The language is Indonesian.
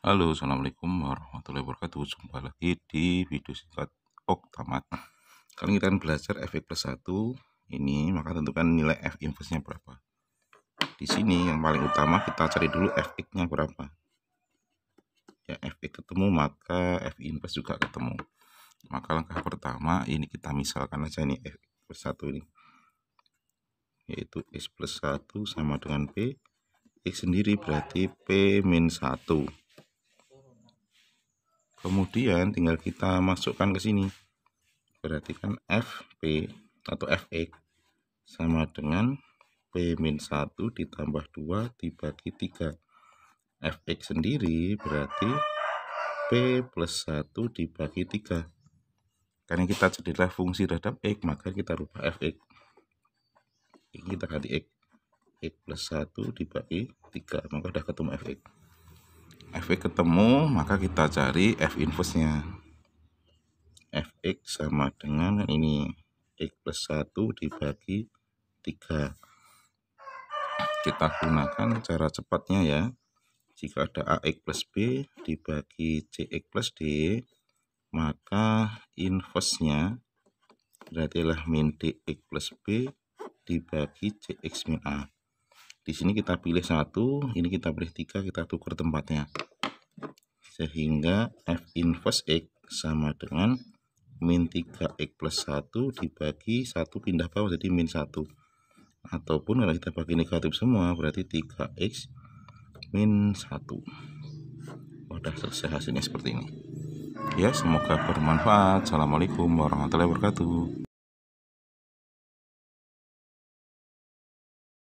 Halo, Assalamualaikum warahmatullahi wabarakatuh. Jumpa lagi di video singkat Oktamat. Kali kita akan belajar efek plus 1 ini, maka tentukan nilai F inverse-nya berapa. Di sini yang paling utama kita cari dulu Fx-nya berapa. Ya, Fx ketemu, maka F inverse juga ketemu. Maka langkah pertama ini kita misalkan aja nih F plus 1 ini. Yaitu X plus 1 sama dengan P. X sendiri berarti P min 1 kemudian tinggal kita masukkan ke sini berarti kan FP atau FX e sama dengan P-1 ditambah 2 dibagi 3 Fx sendiri berarti P plus 1 dibagi 3 karena kita jadilah fungsi terhadap X maka kita rubah Fx ini kita ganti X X plus 1 dibagi 3 maka sudah ketemu Fx fx ketemu maka kita cari f inversnya fx sama dengan ini x plus 1 dibagi 3 kita gunakan cara cepatnya ya jika ada AX plus B dibagi CX plus D maka berarti lah min DX plus B dibagi CX min A di sini kita pilih satu ini kita pilih tiga kita tukar tempatnya sehingga F inverse X sama dengan min 3X plus 1 dibagi 1 pindah bawah jadi min 1 ataupun kalau kita bagi negatif semua berarti 3X min 1 sudah selesai hasilnya seperti ini ya semoga bermanfaat Assalamualaikum warahmatullahi wabarakatuh